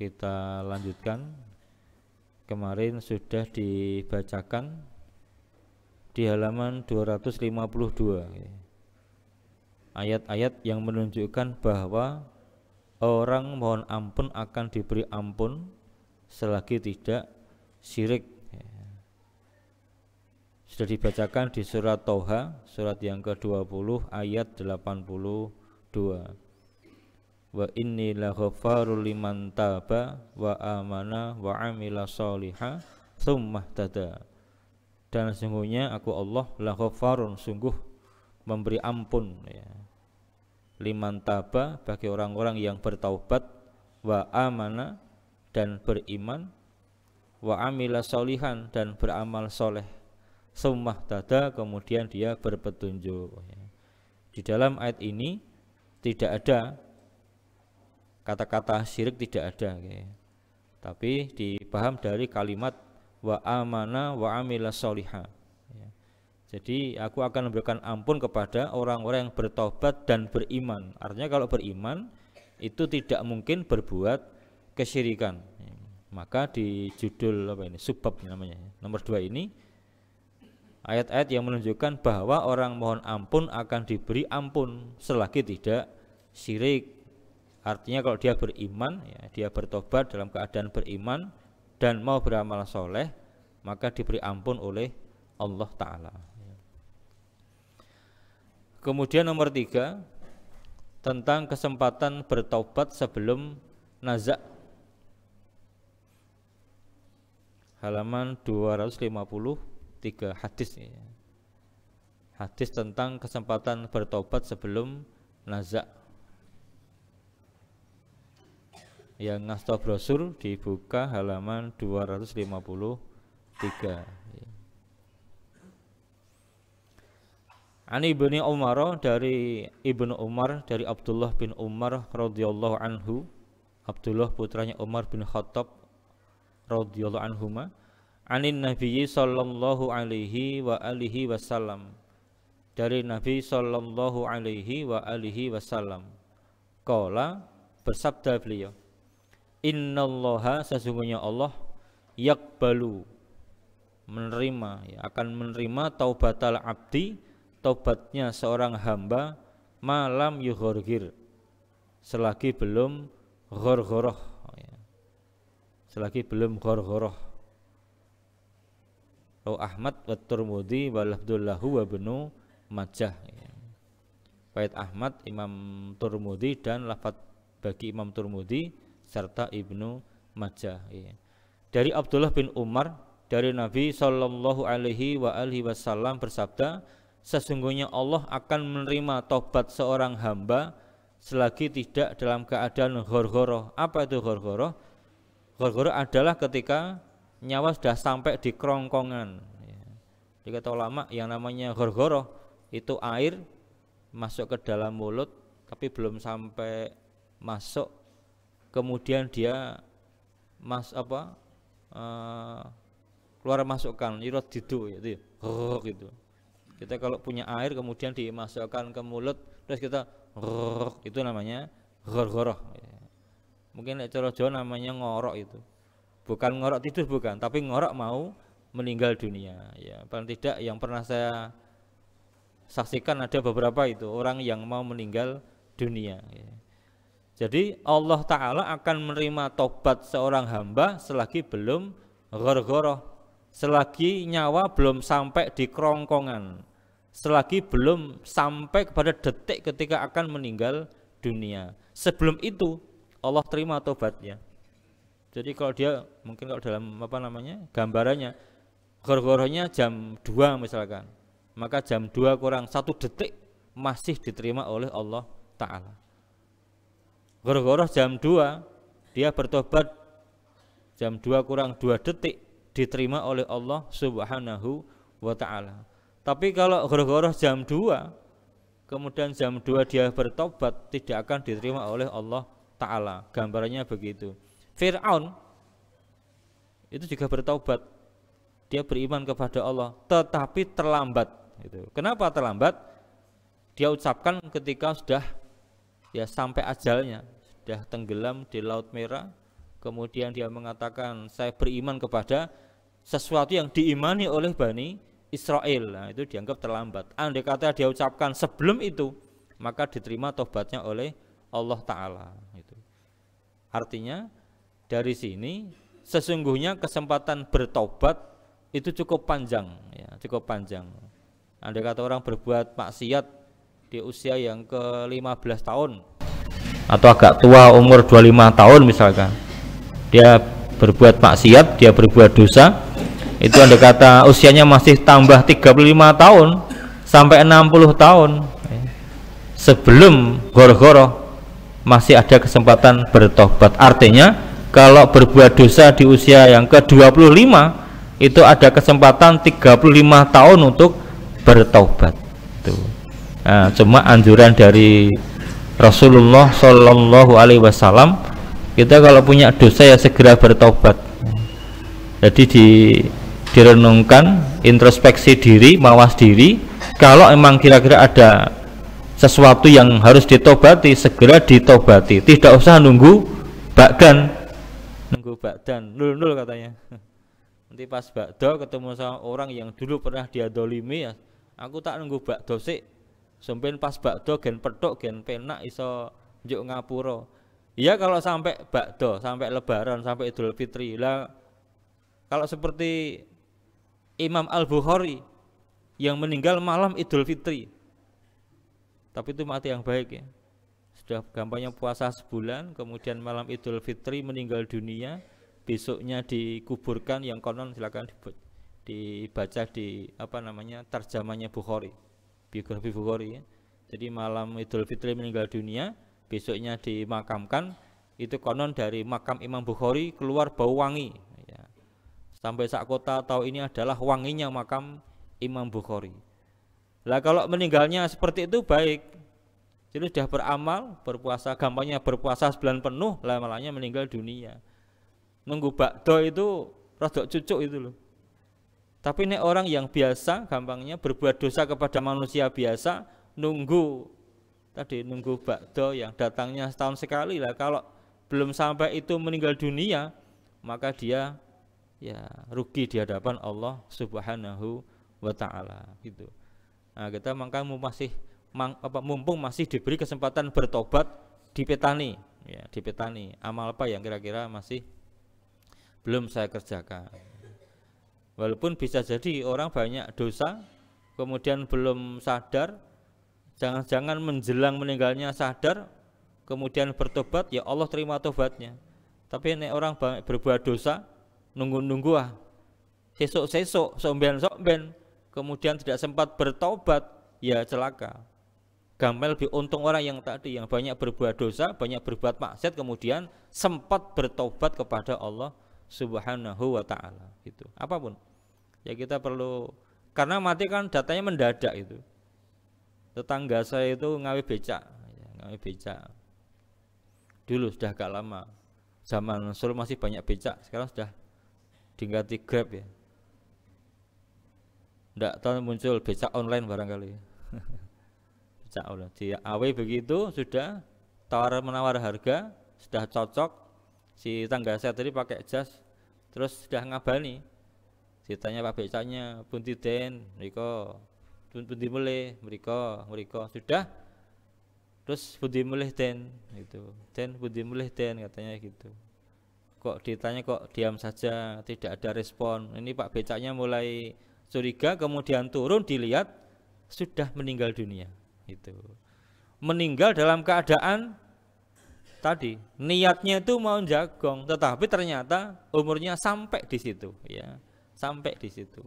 kita lanjutkan kemarin sudah dibacakan di halaman 252 ayat-ayat yang menunjukkan bahwa orang mohon ampun akan diberi ampun selagi tidak syirik sudah dibacakan di surat Toha surat yang ke-20 ayat 82 wa inni la liman taba wa amana wa amila soliha thumma tada dan sungguhnya aku Allah la sungguh memberi ampun ya. liman taba bagi orang-orang yang bertaubat wa amana dan beriman wa amila solihan dan beramal soleh sumah tada kemudian dia berpetunjuk ya. di dalam ayat ini tidak ada kata-kata syirik tidak ada gitu ya. tapi dipaham dari kalimat wa amana wa amila soliha ya. jadi aku akan memberikan ampun kepada orang-orang yang bertobat dan beriman artinya kalau beriman itu tidak mungkin berbuat kesyirikan ya. maka di judul apa ini subbab namanya ya. nomor dua ini ayat-ayat yang menunjukkan bahwa orang mohon ampun akan diberi ampun selagi tidak syirik Artinya kalau dia beriman, ya, dia bertobat dalam keadaan beriman dan mau beramal soleh, maka diberi ampun oleh Allah Ta'ala. Kemudian nomor tiga, tentang kesempatan bertobat sebelum nazak. Halaman 253 hadis. Hadis tentang kesempatan bertobat sebelum nazak. yang ngasto brosur dibuka halaman 253 Ani ibni Umar dari ibnu Umar dari Abdullah bin Umar radhiyallahu anhu Abdullah putranya Umar bin Khattab radhiyallahu anhuma anin Nabi sallallahu alaihi wa alihi wasallam dari Nabi sallallahu alaihi wa alihi wasallam qala bersabda beliau innallaha sesungguhnya Allah yakbalu menerima ya, akan menerima taubatal abdi taubatnya seorang hamba malam yughorgir selagi belum ghorghoroh ya. selagi belum ghorghoroh Rau Ahmad wa Turmudi wa Labdullahu wa Benu Majah ya. Fahid Ahmad Imam Turmudi dan lafat bagi Imam Turmudi serta Ibnu Majah ya. dari Abdullah bin Umar dari Nabi Shallallahu Alaihi wa alihi Wasallam bersabda sesungguhnya Allah akan menerima tobat seorang hamba selagi tidak dalam keadaan gorgoroh apa itu gorgoroh gorgoroh adalah ketika nyawa sudah sampai di kerongkongan ya. dikata ulama yang namanya gorgoroh itu air masuk ke dalam mulut tapi belum sampai masuk kemudian dia mas apa uh, keluar masukkan irot didu gitu ya, gitu kita kalau punya air kemudian dimasukkan ke mulut terus kita rrr, itu namanya gorgoroh ya. mungkin cara Jawa namanya ngorok itu bukan ngorok tidur bukan tapi ngorok mau meninggal dunia ya paling tidak yang pernah saya saksikan ada beberapa itu orang yang mau meninggal dunia ya. Jadi Allah Ta'ala akan menerima tobat seorang hamba selagi belum gorgoroh, selagi nyawa belum sampai di kerongkongan, selagi belum sampai kepada detik ketika akan meninggal dunia. Sebelum itu Allah terima tobatnya. Jadi kalau dia mungkin kalau dalam apa namanya gambarannya gorgorohnya jam 2 misalkan, maka jam 2 kurang satu detik masih diterima oleh Allah Ta'ala. Goroh-goroh jam 2 dia bertobat jam 2 kurang 2 detik diterima oleh Allah Subhanahu wa taala. Tapi kalau goroh-goroh jam 2 kemudian jam 2 dia bertobat tidak akan diterima oleh Allah taala. Gambarannya begitu. Firaun itu juga bertobat. Dia beriman kepada Allah, tetapi terlambat gitu. Kenapa terlambat? Dia ucapkan ketika sudah ya sampai ajalnya sudah tenggelam di laut merah kemudian dia mengatakan saya beriman kepada sesuatu yang diimani oleh Bani Israel nah, itu dianggap terlambat andai kata dia ucapkan sebelum itu maka diterima tobatnya oleh Allah Ta'ala itu artinya dari sini sesungguhnya kesempatan bertobat itu cukup panjang ya cukup panjang andai kata orang berbuat maksiat di usia yang ke-15 tahun atau agak tua umur 25 tahun misalkan dia berbuat maksiat dia berbuat dosa itu anda kata usianya masih tambah 35 tahun sampai 60 tahun sebelum goro goro masih ada kesempatan bertobat artinya kalau berbuat dosa di usia yang ke-25 itu ada kesempatan 35 tahun untuk bertobat tuh Nah, cuma anjuran dari Rasulullah Shallallahu Alaihi Wasallam kita kalau punya dosa ya segera bertobat jadi di direnungkan introspeksi diri mawas diri kalau emang kira-kira ada sesuatu yang harus ditobati segera ditobati tidak usah nunggu bakdan nunggu bakdan nul nul katanya nanti pas bakdo ketemu sama orang yang dulu pernah dia dolimi ya aku tak nunggu bakdo sih Sumpin pas bakdo gen petuk gen penak iso njuk ngapuro Iya kalau sampai bakdo, sampai lebaran, sampai Idul Fitri. Lah kalau seperti Imam Al-Bukhari yang meninggal malam Idul Fitri. Tapi itu mati yang baik ya. Sudah gampangnya puasa sebulan, kemudian malam Idul Fitri meninggal dunia, besoknya dikuburkan yang konon silakan dibaca di apa namanya terjemahnya Bukhari biografi Bukhari ya. Jadi malam Idul Fitri meninggal dunia, besoknya dimakamkan. Itu konon dari makam Imam Bukhari keluar bau wangi. Ya. Sampai saat kota tahu ini adalah wanginya makam Imam Bukhari. Lah kalau meninggalnya seperti itu baik. Jadi sudah beramal, berpuasa, gampangnya berpuasa sebulan penuh, lah malahnya meninggal dunia. Nunggu bakdo itu rodok cucuk itu loh. Tapi ini orang yang biasa, gampangnya berbuat dosa kepada manusia biasa, nunggu tadi nunggu bakdo yang datangnya setahun sekali lah. Kalau belum sampai itu meninggal dunia, maka dia ya rugi di hadapan Allah Subhanahu wa taala gitu. Nah, kita maka masih apa, mumpung masih diberi kesempatan bertobat di petani ya, di petani. Amal apa yang kira-kira masih belum saya kerjakan. Walaupun bisa jadi orang banyak dosa, kemudian belum sadar, jangan-jangan menjelang meninggalnya sadar, kemudian bertobat, ya Allah terima tobatnya. Tapi ini orang banyak berbuat dosa, nunggu-nunggu ah, sesok-sesok, somben-somben, kemudian tidak sempat bertobat, ya celaka. Gampang lebih untung orang yang tadi yang banyak berbuat dosa, banyak berbuat maksiat, kemudian sempat bertobat kepada Allah Subhanahu wa taala gitu. Apapun. Ya kita perlu karena mati kan datanya mendadak itu. Tetangga saya itu ngawi becak, ya, ngawi becak. Dulu sudah agak lama. Zaman suruh masih banyak becak, sekarang sudah diganti Grab ya. Tidak tahu muncul becak online barangkali. becak online. si AW begitu sudah tawar menawar harga, sudah cocok si tangga saya tadi pakai jas terus sudah ngabani ditanya Pak Becaknya Bunti Den mereka Bunti Meleh mereka mereka sudah terus Bunti mulai Den gitu Den Bunti mulai Den katanya gitu kok ditanya kok diam saja tidak ada respon ini Pak Becaknya mulai curiga kemudian turun dilihat sudah meninggal dunia itu meninggal dalam keadaan tadi niatnya itu mau jagong tetapi ternyata umurnya sampai di situ ya sampai di situ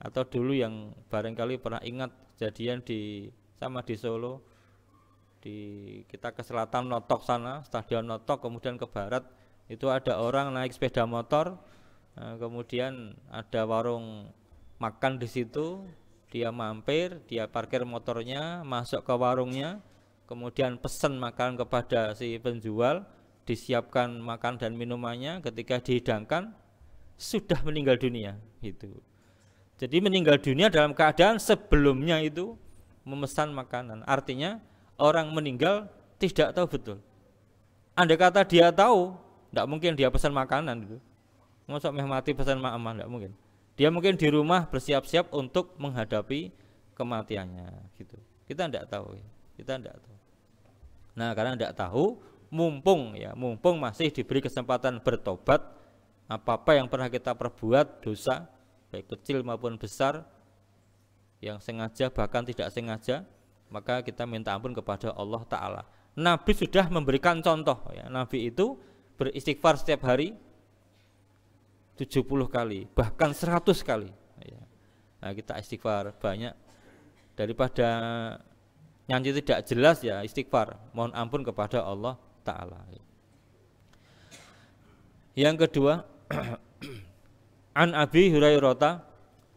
atau dulu yang barangkali pernah ingat kejadian di sama di Solo di kita ke selatan Notok sana stadion Notok kemudian ke barat itu ada orang naik sepeda motor eh, kemudian ada warung makan di situ dia mampir dia parkir motornya masuk ke warungnya kemudian pesan makan kepada si penjual, disiapkan makan dan minumannya, ketika dihidangkan sudah meninggal dunia gitu. Jadi meninggal dunia dalam keadaan sebelumnya itu memesan makanan. Artinya orang meninggal tidak tahu betul. Anda kata dia tahu, tidak mungkin dia pesan makanan gitu. Masuk meh mati pesan makanan tidak mungkin. Dia mungkin di rumah bersiap-siap untuk menghadapi kematiannya gitu. Kita tidak tahu, ya. kita tidak tahu. Nah, karena tidak tahu, mumpung ya, mumpung masih diberi kesempatan bertobat, apa-apa yang pernah kita perbuat dosa, baik kecil maupun besar, yang sengaja bahkan tidak sengaja, maka kita minta ampun kepada Allah Ta'ala. Nabi sudah memberikan contoh, ya. Nabi itu beristighfar setiap hari 70 kali, bahkan 100 kali. Ya. Nah, kita istighfar banyak daripada yang tidak jelas ya istighfar, mohon ampun kepada Allah taala. Yang kedua, An Abi Hurairah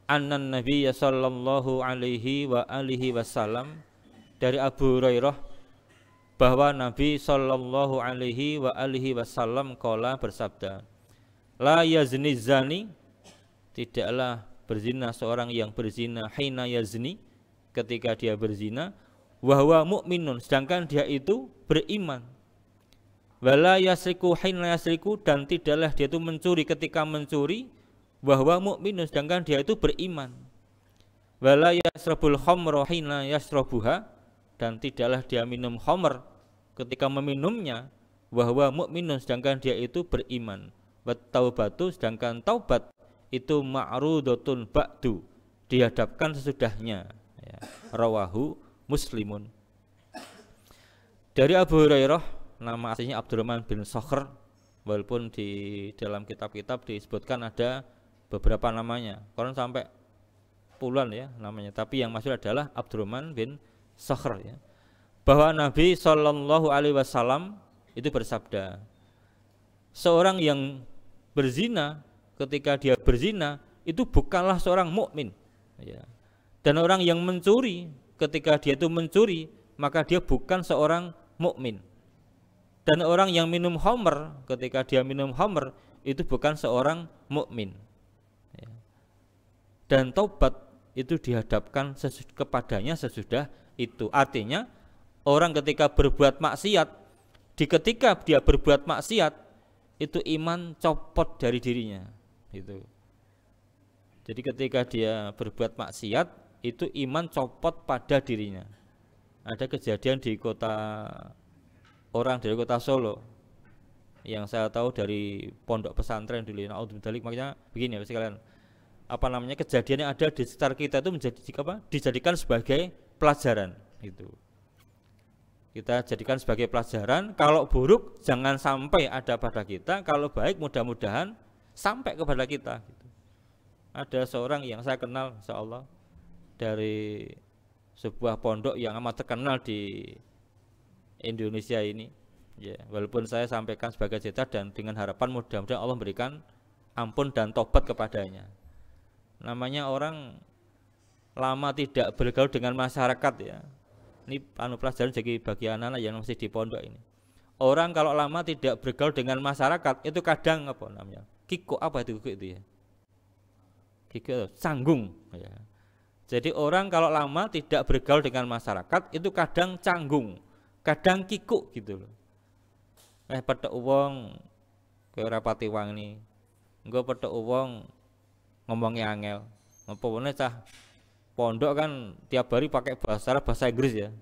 annan Nabi ya sallallahu alaihi wa alihi wasallam dari Abu Hurairah bahwa Nabi sallallahu alaihi wa alihi wasallam kala bersabda, "La yazni zani" Tidaklah berzina seorang yang berzina hina yazni ketika dia berzina wahwa mukminun sedangkan dia itu beriman wala yasriku hina yasriku dan tidaklah dia itu mencuri ketika mencuri bahwa mukminun sedangkan dia itu beriman wala yasrabul khamra hina yasrabuha dan tidaklah dia minum khamr ketika meminumnya bahwa mukminun sedangkan dia itu beriman wa taubatu sedangkan taubat itu ma'rudatun ba'du dihadapkan sesudahnya ya. rawahu muslimun. Dari Abu Hurairah, nama aslinya Abdurrahman bin Sokhr walaupun di dalam kitab-kitab disebutkan ada beberapa namanya, konon sampai puluhan ya namanya, tapi yang masuk adalah Abdurrahman bin Sokhr ya. Bahwa Nabi Shallallahu Alaihi Wasallam itu bersabda, seorang yang berzina ketika dia berzina itu bukanlah seorang mukmin ya. dan orang yang mencuri ketika dia itu mencuri maka dia bukan seorang mukmin dan orang yang minum homer ketika dia minum homer itu bukan seorang mukmin ya. dan tobat itu dihadapkan sesu kepadanya sesudah itu artinya orang ketika berbuat maksiat di ketika dia berbuat maksiat itu iman copot dari dirinya itu jadi ketika dia berbuat maksiat itu iman copot pada dirinya. Ada kejadian di kota orang dari kota Solo yang saya tahu dari pondok pesantren dulu. Nah, Dalik makanya begini ya sekalian. Apa namanya kejadian yang ada di sekitar kita itu menjadi apa? Dijadikan sebagai pelajaran itu. Kita jadikan sebagai pelajaran. Kalau buruk jangan sampai ada pada kita. Kalau baik mudah-mudahan sampai kepada kita. Gitu. Ada seorang yang saya kenal, insya Allah dari sebuah pondok yang amat terkenal di Indonesia ini. Ya, walaupun saya sampaikan sebagai cerita dan dengan harapan mudah-mudahan Allah memberikan ampun dan tobat kepadanya. Namanya orang lama tidak bergaul dengan masyarakat ya. Ini anu pelajaran jadi bagian anak yang masih di pondok ini. Orang kalau lama tidak bergaul dengan masyarakat itu kadang apa namanya? Kiko apa itu kiko itu ya? Kiko sanggung ya jadi orang kalau lama tidak bergaul dengan masyarakat itu kadang canggung, kadang kikuk gitu loh. Eh pada uang kayak rapati uang ini, gue pada uang ngomongnya angel, ngomongnya cah pondok kan tiap hari pakai bahasa Arab, bahasa Inggris ya.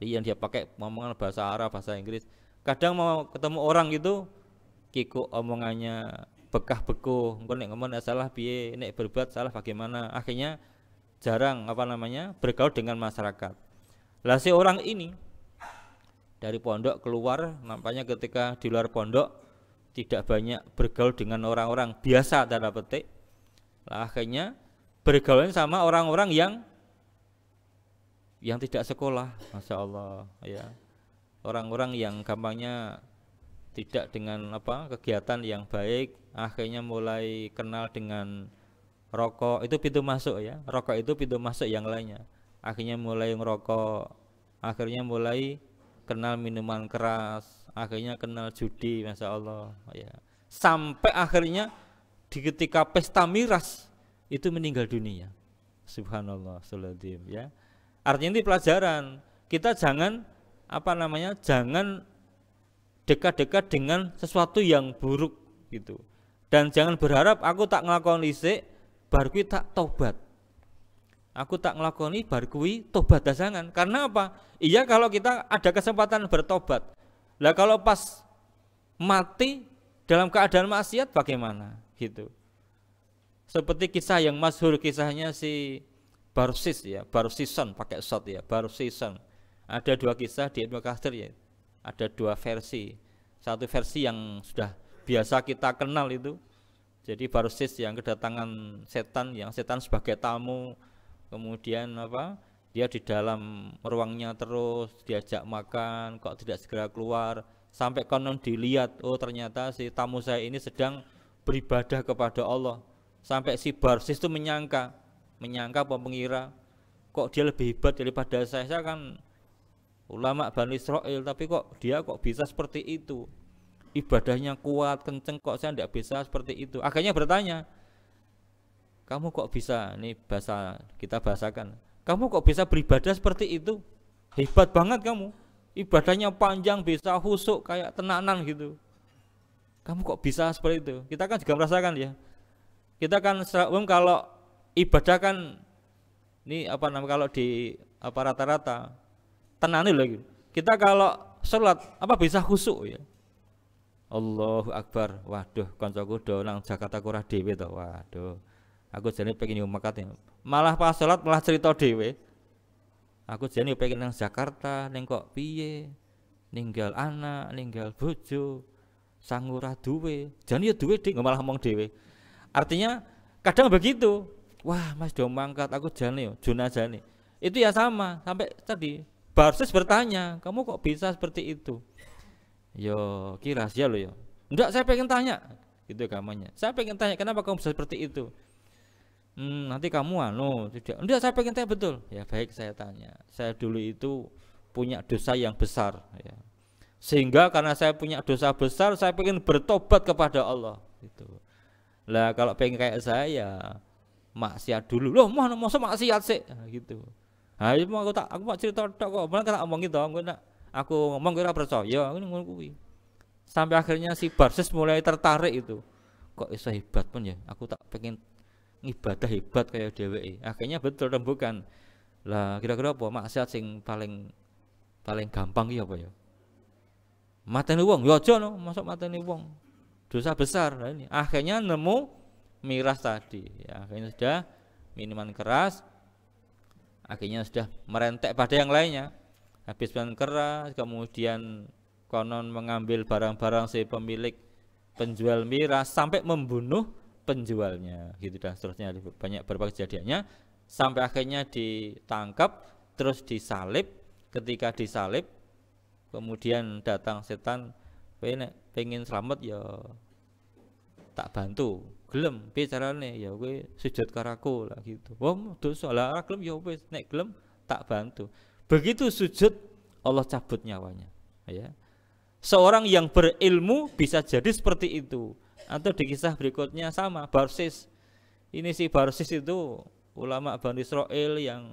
Iya dia pakai ngomongan bahasa Arab, bahasa Inggris. Kadang mau ketemu orang gitu, kikuk omongannya bekah beko engko nek ngomong nek salah piye nek berbuat salah bagaimana akhirnya jarang apa namanya bergaul dengan masyarakat lah si orang ini dari pondok keluar nampaknya ketika di luar pondok tidak banyak bergaul dengan orang-orang biasa tanda petik lah akhirnya bergaul sama orang-orang yang yang tidak sekolah Masya Allah ya orang-orang yang gampangnya tidak dengan apa kegiatan yang baik akhirnya mulai kenal dengan rokok itu pintu masuk ya rokok itu pintu masuk yang lainnya akhirnya mulai ngerokok akhirnya mulai kenal minuman keras akhirnya kenal judi masya Allah ya sampai akhirnya di ketika pesta miras itu meninggal dunia subhanallah suladim ya artinya ini pelajaran kita jangan apa namanya jangan dekat-dekat dengan sesuatu yang buruk gitu dan jangan berharap aku tak ngelakon si barkui tak tobat aku tak ngelakoni barkui tobat dasangan karena apa iya kalau kita ada kesempatan bertobat lah kalau pas mati dalam keadaan maksiat bagaimana gitu seperti kisah yang masyhur kisahnya si Barsis ya Barsison pakai shot ya Barsison ada dua kisah di Ibnu Katsir ya ada dua versi. Satu versi yang sudah biasa kita kenal itu. Jadi barusis yang kedatangan setan, yang setan sebagai tamu, kemudian apa? Dia di dalam ruangnya terus diajak makan, kok tidak segera keluar, sampai konon dilihat, oh ternyata si tamu saya ini sedang beribadah kepada Allah. Sampai si barusis itu menyangka, menyangka pengira kok dia lebih hebat daripada saya, saya kan ulama Bani Israel tapi kok dia kok bisa seperti itu ibadahnya kuat kenceng kok saya tidak bisa seperti itu akhirnya bertanya kamu kok bisa nih bahasa kita bahasakan kamu kok bisa beribadah seperti itu hebat banget kamu ibadahnya panjang bisa husuk kayak tenanan gitu kamu kok bisa seperti itu kita kan juga merasakan ya kita kan secara umum kalau ibadah kan ini apa namanya kalau di apa rata-rata tenane lagi kita kalau sholat apa bisa khusuk ya Allahu Akbar waduh kancaku do nang Jakarta kurang dhewe to waduh aku jadi pengen nyemekat ya malah pas sholat malah cerita dhewe aku jadi pengen nang Jakarta neng kok piye ninggal anak ninggal bojo sangura duwe jadi ya duwe deh malah ngomong dhewe artinya kadang begitu wah mas do mangkat aku jane yo juna jane itu ya sama sampai tadi Barsis bertanya, kamu kok bisa seperti itu? Yo, kira ya sih lo yo. Enggak, saya pengen tanya. Gitu kamanya. Saya pengen tanya, kenapa kamu bisa seperti itu? Hmm, nanti kamu anu tidak. Enggak, saya pengen tanya betul. Ya baik, saya tanya. Saya dulu itu punya dosa yang besar. Ya. Sehingga karena saya punya dosa besar, saya pengen bertobat kepada Allah. Itu. Lah kalau pengen kayak saya, ya, maksiat dulu. Loh, mau maksiat sih? Nah, gitu ha iya aku tak aku mau cerita tok kok malah tak omong gitu aku nak aku ngomong kira percaya aku ngono kuwi sampai akhirnya si Barses mulai tertarik itu kok iso hebat pun ya aku tak pengen ngibadah hebat kayak dheweke akhirnya betul rembukan lah kira-kira apa maksiat sing paling paling gampang ya apa ya mateni wong ya aja no masuk mateni wong dosa besar lah ini akhirnya nemu miras tadi ya akhirnya sudah minuman keras akhirnya sudah merentek pada yang lainnya habis ban keras kemudian konon mengambil barang-barang si pemilik penjual miras sampai membunuh penjualnya gitu dan seterusnya banyak berbagai kejadiannya sampai akhirnya ditangkap terus disalib ketika disalib kemudian datang setan pengen selamat ya tak bantu gelem piye ya kowe sujud karaku lah gitu wah dosa lah ah, gelem ya wis naik gelem tak bantu begitu sujud Allah cabut nyawanya ya seorang yang berilmu bisa jadi seperti itu atau di kisah berikutnya sama Barsis ini si Barsis itu ulama Bani Israel yang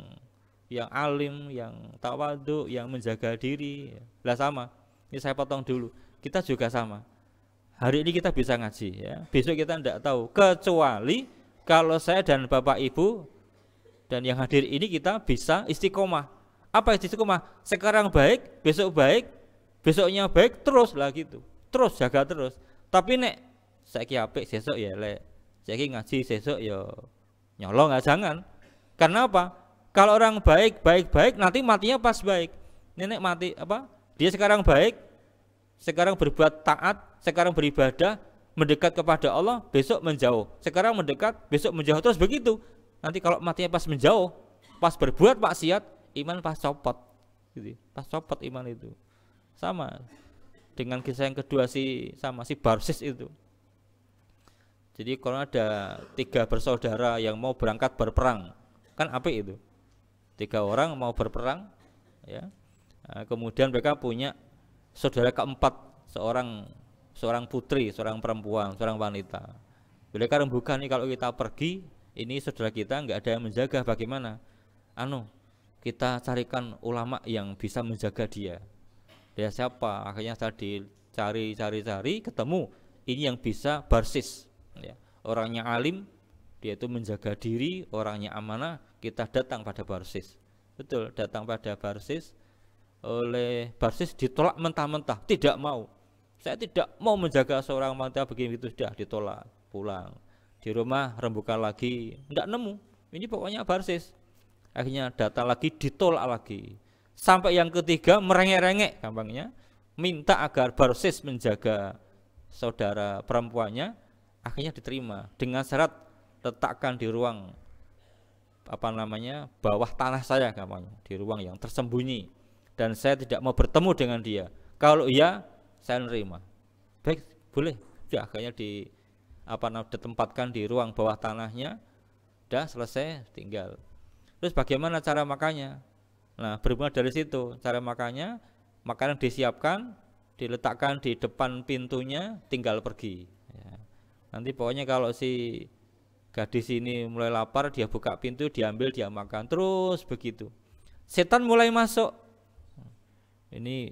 yang alim, yang tawadu, yang menjaga diri. Lah sama. Ini saya potong dulu. Kita juga sama hari ini kita bisa ngaji ya besok kita tidak tahu kecuali kalau saya dan bapak ibu dan yang hadir ini kita bisa istiqomah apa istiqomah sekarang baik besok baik besoknya baik terus lah gitu terus jaga terus tapi nek saya apik besok ya lek, saya ngaji besok ya nyolong nggak jangan karena apa kalau orang baik baik baik nanti matinya pas baik nenek mati apa dia sekarang baik sekarang berbuat taat, sekarang beribadah, mendekat kepada Allah, besok menjauh. Sekarang mendekat, besok menjauh terus begitu. Nanti kalau matinya pas menjauh, pas berbuat maksiat, iman pas copot. Gitu. Ya. Pas copot iman itu. Sama dengan kisah yang kedua si sama si Barsis itu. Jadi kalau ada tiga bersaudara yang mau berangkat berperang, kan apa itu? Tiga orang mau berperang, ya. Nah, kemudian mereka punya saudara keempat seorang seorang putri, seorang perempuan, seorang wanita. Boleh karena bukan nih kalau kita pergi, ini saudara kita nggak ada yang menjaga bagaimana? Anu, kita carikan ulama yang bisa menjaga dia. Dia siapa? Akhirnya tadi cari cari cari ketemu ini yang bisa barsis ya. Orangnya alim, dia itu menjaga diri, orangnya amanah, kita datang pada barsis. Betul, datang pada barsis oleh basis ditolak mentah-mentah tidak mau saya tidak mau menjaga seorang mantia begini itu sudah ditolak pulang di rumah rembukan lagi tidak nemu ini pokoknya basis akhirnya data lagi ditolak lagi sampai yang ketiga merengek-rengek gampangnya minta agar basis menjaga saudara perempuannya akhirnya diterima dengan syarat letakkan di ruang apa namanya bawah tanah saya gampangnya di ruang yang tersembunyi dan saya tidak mau bertemu dengan dia. Kalau iya, saya nerima. Baik, boleh. Ya, akhirnya di apa namanya ditempatkan di ruang bawah tanahnya. Sudah selesai, tinggal. Terus bagaimana cara makannya? Nah, berhubungan dari situ cara makannya. Makanan disiapkan, diletakkan di depan pintunya, tinggal pergi. Ya. Nanti pokoknya kalau si gadis ini mulai lapar, dia buka pintu, diambil, dia makan terus begitu. Setan mulai masuk, ini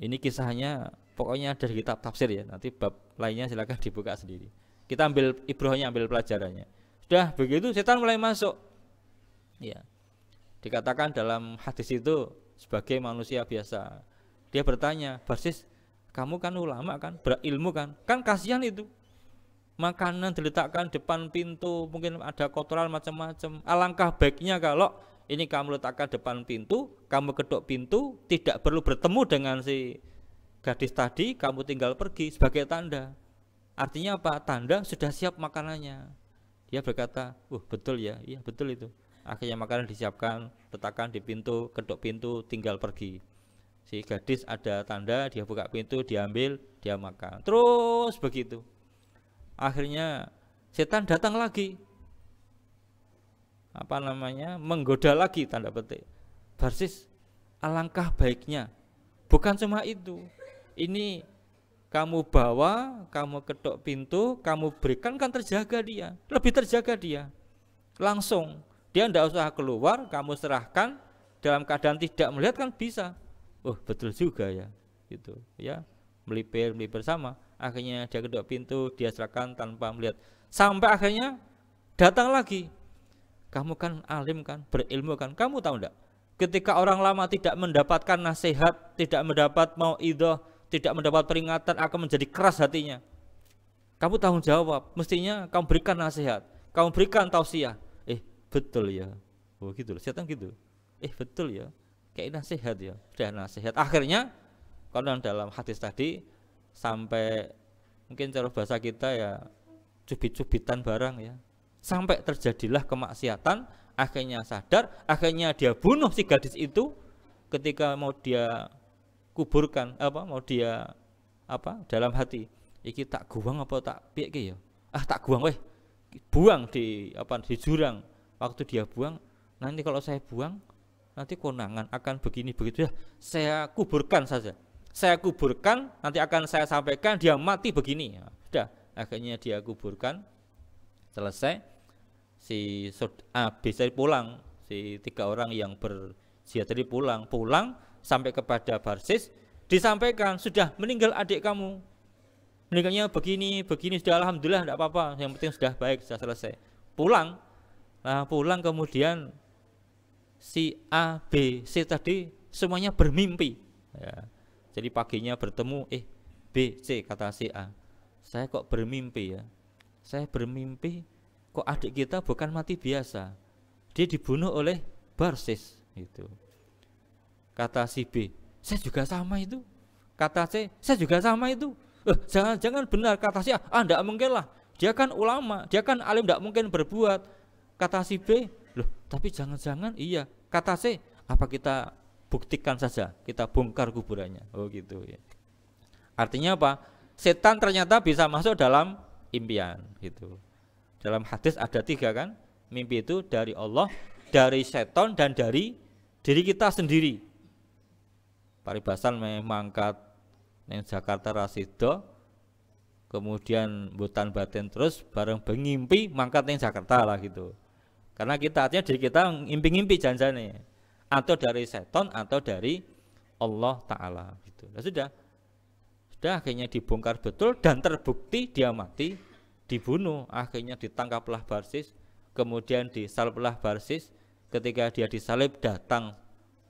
ini kisahnya pokoknya dari kitab tafsir ya nanti bab lainnya silahkan dibuka sendiri kita ambil ibrohnya ambil pelajarannya sudah begitu setan mulai masuk ya dikatakan dalam hadis itu sebagai manusia biasa dia bertanya basis kamu kan ulama kan berilmu kan kan kasihan itu makanan diletakkan depan pintu mungkin ada kotoran macam-macam alangkah baiknya kalau ini kamu letakkan depan pintu, kamu kedok pintu, tidak perlu bertemu dengan si gadis tadi, kamu tinggal pergi sebagai tanda. Artinya apa? Tanda sudah siap makanannya. Dia berkata, uh, betul ya. Iya, betul itu." Akhirnya makanan disiapkan, letakkan di pintu, kedok pintu, tinggal pergi. Si gadis ada tanda, dia buka pintu, diambil, dia makan. Terus begitu. Akhirnya setan datang lagi apa namanya menggoda lagi tanda petik basis alangkah baiknya bukan cuma itu ini kamu bawa kamu ketok pintu kamu berikan kan terjaga dia lebih terjaga dia langsung dia tidak usah keluar kamu serahkan dalam keadaan tidak melihat kan bisa oh betul juga ya gitu ya melipir melipir sama akhirnya dia ketok pintu dia serahkan tanpa melihat sampai akhirnya datang lagi kamu kan alim kan, berilmu kan, kamu tahu enggak? Ketika orang lama tidak mendapatkan nasihat, tidak mendapat mau idoh, tidak mendapat peringatan akan menjadi keras hatinya. Kamu tanggung jawab, mestinya kamu berikan nasihat, kamu berikan tausiah. Eh, betul ya. Oh gitu loh, setan gitu. Eh, betul ya. Kayak nasihat ya, Sudah nasihat. Akhirnya kalau dalam hadis tadi sampai mungkin cara bahasa kita ya cubit-cubitan barang ya sampai terjadilah kemaksiatan akhirnya sadar akhirnya dia bunuh si gadis itu ketika mau dia kuburkan apa mau dia apa dalam hati iki tak guang apa tak piye ki ya ah tak guang weh buang di apa di jurang waktu dia buang nanti kalau saya buang nanti konangan akan begini begitu ya saya kuburkan saja saya kuburkan nanti akan saya sampaikan dia mati begini ya, sudah akhirnya dia kuburkan selesai si AB ah, bisa pulang, si tiga orang yang berjihad tadi pulang, pulang sampai kepada Barsis disampaikan sudah meninggal adik kamu. Meninggalnya begini, begini sudah alhamdulillah tidak apa-apa, yang penting sudah baik, sudah selesai. Pulang. Nah, pulang kemudian si A, B, C tadi semuanya bermimpi. Ya. Jadi paginya bertemu eh B, C kata si A. Saya kok bermimpi ya. Saya bermimpi kok adik kita bukan mati biasa dia dibunuh oleh Barsis itu kata si B saya juga sama itu kata C saya juga sama itu jangan-jangan eh, benar kata si A ah tidak mungkin lah dia kan ulama dia kan alim tidak mungkin berbuat kata si B loh tapi jangan-jangan iya kata C apa kita buktikan saja kita bongkar kuburannya oh gitu ya artinya apa setan ternyata bisa masuk dalam impian gitu dalam hadis ada tiga kan? Mimpi itu dari Allah, dari seton dan dari diri kita sendiri. Paribasan memangkat yang Jakarta Rasido, kemudian butan batin terus bareng bengimpi mangkat yang Jakarta lah gitu. Karena kita artinya diri kita ngimpi-ngimpi janjane atau dari seton atau dari Allah Taala gitu. Nah, sudah, sudah akhirnya dibongkar betul dan terbukti dia mati dibunuh akhirnya ditangkaplah Barsis kemudian disaliblah Barsis ketika dia disalib datang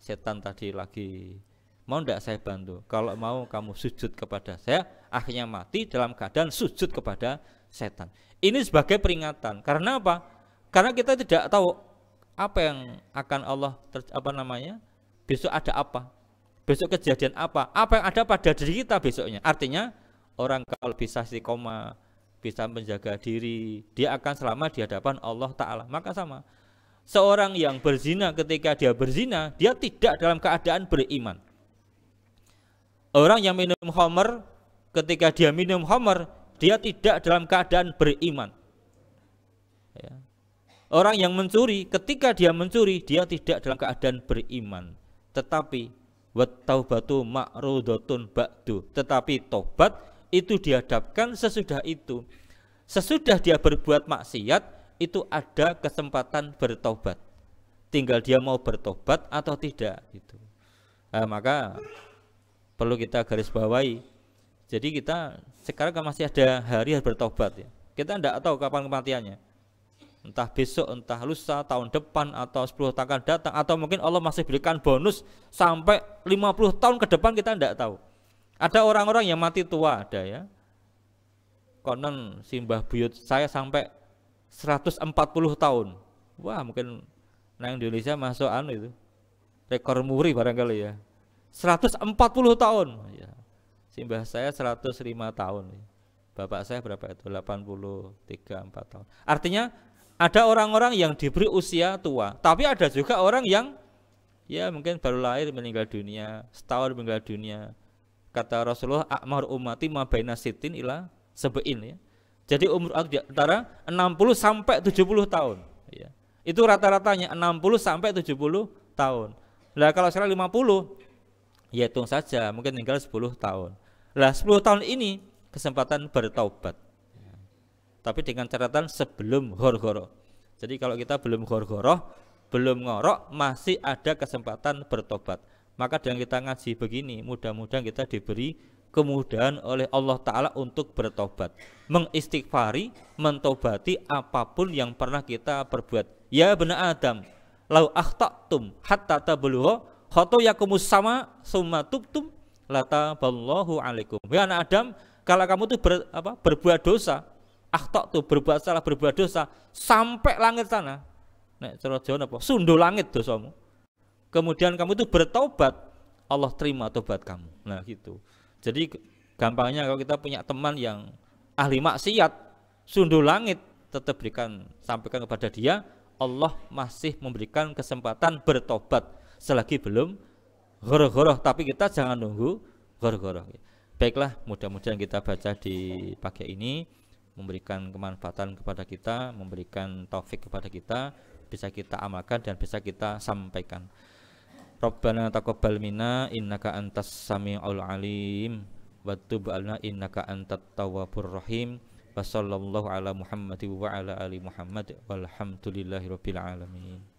setan tadi lagi mau tidak saya bantu kalau mau kamu sujud kepada saya akhirnya mati dalam keadaan sujud kepada setan ini sebagai peringatan karena apa karena kita tidak tahu apa yang akan Allah ter, apa namanya besok ada apa besok kejadian apa apa yang ada pada diri kita besoknya artinya orang kalau bisa koma bisa menjaga diri, dia akan selamat di hadapan Allah Ta'ala. Maka sama, seorang yang berzina ketika dia berzina, dia tidak dalam keadaan beriman. Orang yang minum homer, ketika dia minum homer, dia tidak dalam keadaan beriman. Ya. Orang yang mencuri, ketika dia mencuri, dia tidak dalam keadaan beriman. Tetapi, wat taubatu ba'du. Tetapi tobat itu dihadapkan sesudah itu. Sesudah dia berbuat maksiat, itu ada kesempatan bertobat. Tinggal dia mau bertobat atau tidak gitu. Nah, maka perlu kita garis bawahi. Jadi kita sekarang kan masih ada hari harus bertobat ya. Kita tidak tahu kapan kematiannya. Entah besok, entah lusa, tahun depan atau 10 tahun akan datang atau mungkin Allah masih berikan bonus sampai 50 tahun ke depan kita tidak tahu. Ada orang-orang yang mati tua ada ya. Konon simbah buyut saya sampai 140 tahun. Wah mungkin nang Indonesia masuk anu itu rekor muri barangkali ya. 140 tahun. Ya. Simbah saya 105 tahun. Bapak saya berapa itu? 83 4 tahun. Artinya ada orang-orang yang diberi usia tua, tapi ada juga orang yang ya mungkin baru lahir meninggal dunia, setahun meninggal dunia, kata Rasulullah akmar umati ma baina sitin ila sebein ya. Jadi umur antara 60 sampai 70 tahun ya. Itu rata-ratanya 60 sampai 70 tahun. Lah kalau sekarang 50 ya hitung saja mungkin tinggal 10 tahun. Lah 10 tahun ini kesempatan bertaubat. Ya. Tapi dengan catatan sebelum gor-goro. Jadi kalau kita belum gor-goro, belum ngorok masih ada kesempatan bertobat. Maka dengan kita ngaji begini, mudah-mudahan kita diberi kemudahan oleh Allah Ta'ala untuk bertobat mengistighfari, mentobati apapun yang pernah kita perbuat ya benar Adam lau akhtaktum hatta tabluho khoto yakumus sama summa tubtum lata ballahu alaikum ya anak Adam kalau kamu tuh ber, apa, berbuat dosa akhtak tuh berbuat salah berbuat dosa sampai langit sana nek cerah apa sundul langit dosamu kemudian kamu itu bertobat, Allah terima tobat kamu. Nah, gitu. Jadi gampangnya kalau kita punya teman yang ahli maksiat, sundul langit, tetap berikan sampaikan kepada dia, Allah masih memberikan kesempatan bertobat selagi belum goroh-goroh tapi kita jangan nunggu goroh-goroh. Baiklah, mudah-mudahan kita baca di pagi ini memberikan kemanfaatan kepada kita, memberikan taufik kepada kita, bisa kita amalkan dan bisa kita sampaikan. Rabbana taqabbal minna innaka antas samiul alim wa tub alna innaka antat tawwabur rahim wa sallallahu ala Muhammad wa ala ali Muhammad walhamdulillahi rabbil alamin